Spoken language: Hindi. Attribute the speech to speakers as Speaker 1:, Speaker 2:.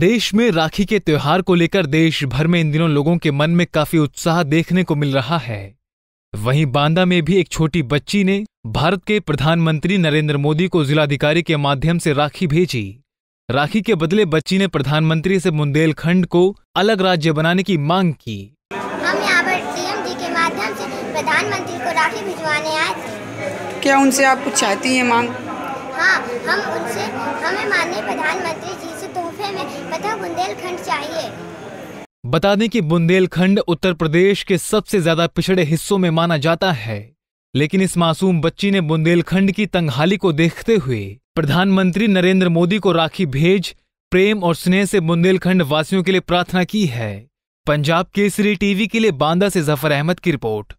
Speaker 1: देश में राखी के त्योहार को लेकर देश भर में इन दिनों लोगों के मन में काफी उत्साह देखने को मिल रहा है वहीं बांदा में भी एक छोटी बच्ची ने भारत के प्रधानमंत्री नरेंद्र मोदी को जिलाधिकारी के माध्यम से राखी भेजी राखी के बदले बच्ची ने प्रधानमंत्री से बुंदेलखंड को अलग राज्य बनाने की मांग की
Speaker 2: हम यहाँ पर सीएम जी के माध्यम से प्रधानमंत्री को राखी भिजवाने आए थे क्या उनसे आप
Speaker 1: कुछ चाहती है मांग
Speaker 2: हाँ हम उनसे में पता
Speaker 3: बुंदेलखंड चाहिए
Speaker 1: बता दें कि बुंदेलखंड उत्तर प्रदेश के सबसे ज्यादा पिछड़े हिस्सों में माना जाता है लेकिन इस मासूम बच्ची ने बुंदेलखंड की तंगहाली को देखते हुए प्रधानमंत्री नरेंद्र मोदी को राखी भेज प्रेम और स्नेह से बुंदेलखंड वासियों के लिए प्रार्थना की है पंजाब केसरी टीवी के लिए बांदा से जफर अहमद की रिपोर्ट